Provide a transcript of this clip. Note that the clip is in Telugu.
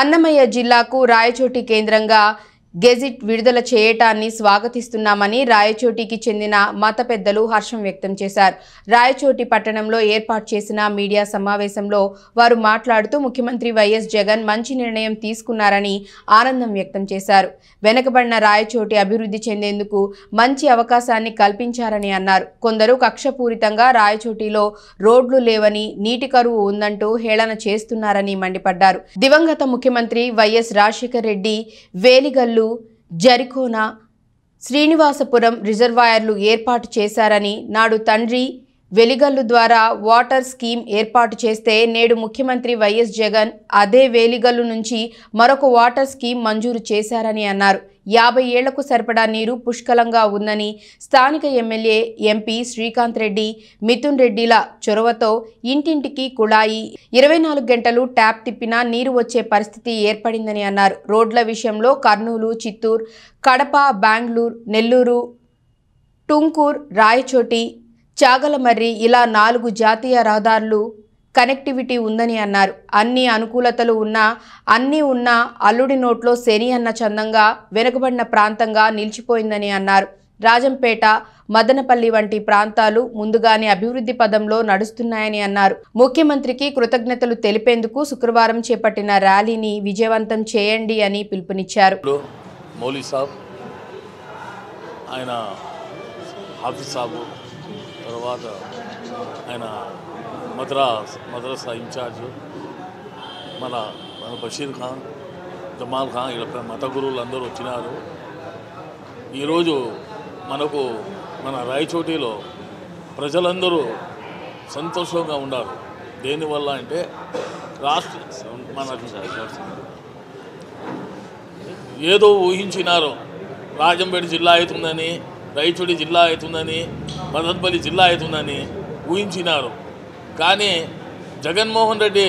అన్నమయ్య జిల్లాకు రాయచోటి కేంద్రంగా గెజిట్ విడుదల చేయటాన్ని స్వాగతిస్తున్నామని రాయచోటికి చెందిన మత పెద్దలు హర్షం వ్యక్తం చేశారు రాయచోటి పట్టణంలో ఏర్పాటు చేసిన మీడియా సమావేశంలో వారు మాట్లాడుతూ ముఖ్యమంత్రి వైఎస్ జగన్ మంచి నిర్ణయం తీసుకున్నారని ఆనందం వ్యక్తం చేశారు వెనకబడిన రాయచోటి అభివృద్ధి చెందేందుకు మంచి అవకాశాన్ని కల్పించారని అన్నారు కొందరు కక్షపూరితంగా రాయచోటిలో రోడ్లు లేవని నీటి కరువు ఉందంటూ హేళన చేస్తున్నారని మండిపడ్డారు దివంగత ముఖ్యమంత్రి వైఎస్ రాజశేఖర్ రెడ్డి వేలిగల్లు రిజర్వాయర్లు జరికోన శ్రీనివాసపురం రిజర్వాయర్లు ఏర్పాటు చేశారని నాడు తండ్రి వెలిగల్లు ద్వారా వాటర్ స్కీమ్ ఏర్పాటు చేస్తే నేడు ముఖ్యమంత్రి వైఎస్ జగన్ అదే వేలిగల్లు నుంచి మరొక వాటర్ స్కీమ్ మంజూరు చేశారని అన్నారు యాభై ఏళ్లకు సరిపడా నీరు పుష్కలంగా ఉందని స్థానిక ఎమ్మెల్యే ఎంపీ శ్రీకాంత్ రెడ్డి మిథున్ రెడ్డిల చొరవతో ఇంటింటికి కుళాయి ఇరవై నాలుగు గంటలు ట్యాప్ తిప్పినా నీరు వచ్చే పరిస్థితి ఏర్పడిందని అన్నారు రోడ్ల విషయంలో కర్నూలు చిత్తూరు కడప బెంగళూరు నెల్లూరు టుంకూర్ రాయచోటి చాగలమర్రి ఇలా నాలుగు జాతీయ రహదారులు కనెక్టివిటీ ఉందని అన్నారు అన్ని అనుకూలతలు ఉన్నా అన్నీ ఉన్నా అల్లుడి నోట్లో శని అన్న చందంగా వెనుకబడిన ప్రాంతంగా నిలిచిపోయిందని అన్నారు రాజంపేట మదనపల్లి వంటి ప్రాంతాలు ముందుగానే అభివృద్ధి పదంలో నడుస్తున్నాయని అన్నారు ముఖ్యమంత్రికి కృతజ్ఞతలు తెలిపేందుకు శుక్రవారం చేపట్టిన ర్యాలీని విజయవంతం చేయండి అని పిలుపునిచ్చారు ఆయన తర్వాత ఆయన మద్రాస్ మద్రాసా ఇన్ఛార్జ్ మన మన బషీర్ ఖాన్ జమాల్ ఖాన్ ఇలా మత గురువులు అందరూ వచ్చినారు ఈరోజు మనకు మన రాయచోటిలో ప్రజలందరూ సంతోషంగా ఉన్నారు దేనివల్ల అంటే రాష్ట్ర మన ఏదో ఊహించినారు రాజంపేట జిల్లా అవుతుందని రాయచూడి జిల్లా అవుతుందని మదన్పల్లి జిల్లా అవుతుందని ఊహించినారు కానీ జగన్మోహన్ రెడ్డి